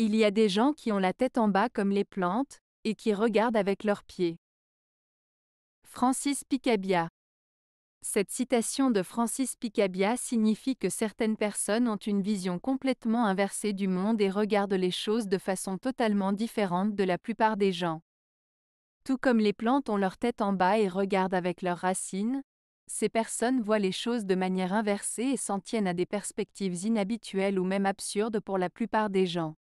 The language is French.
Il y a des gens qui ont la tête en bas comme les plantes, et qui regardent avec leurs pieds. Francis Picabia Cette citation de Francis Picabia signifie que certaines personnes ont une vision complètement inversée du monde et regardent les choses de façon totalement différente de la plupart des gens. Tout comme les plantes ont leur tête en bas et regardent avec leurs racines, ces personnes voient les choses de manière inversée et s'en tiennent à des perspectives inhabituelles ou même absurdes pour la plupart des gens.